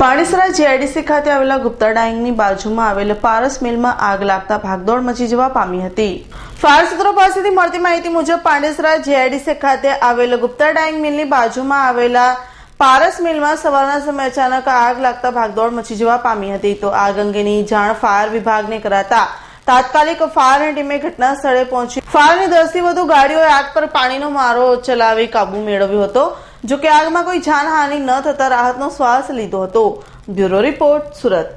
પાણીસરા GIDC ખાતે આવેલા ગુપ્તા ડાઇંગની બાજુમાં આવેલ પારસ મિલમાં આગ લાગતા ભાગદોડ મચી જવા પામી હતી ફાયર સૂત્રો પાસેથી મળતી માહિતી મુજબ પાંડેસરા જીઆઈડીસી ખાતે આવેલ ગુપ્તા ડાઇંગ મિલની બાજુમાં આવેલા પારસ મિલમાં સવારના સમયે અચાનક આગ લાગતા ભાગદોડ મચી જવા પામી હતી તો આગ અંગેની જાણ ફાયર વિભાગને કરાતા તાત્કાલિક ફાયરની ટીમે ઘટના સ્થળે પહોંચી ફાયરની દસથી વધુ ગાડીઓએ આગ પર પાણીનો મારો ચલાવી કાબુ મેળવ્યો હતો જોકે આગમાં કોઈ જાનહાની ન થતા રાહતનો શ્વાસ લીધો હતો બ્યુરો રિપોર્ટ સુરત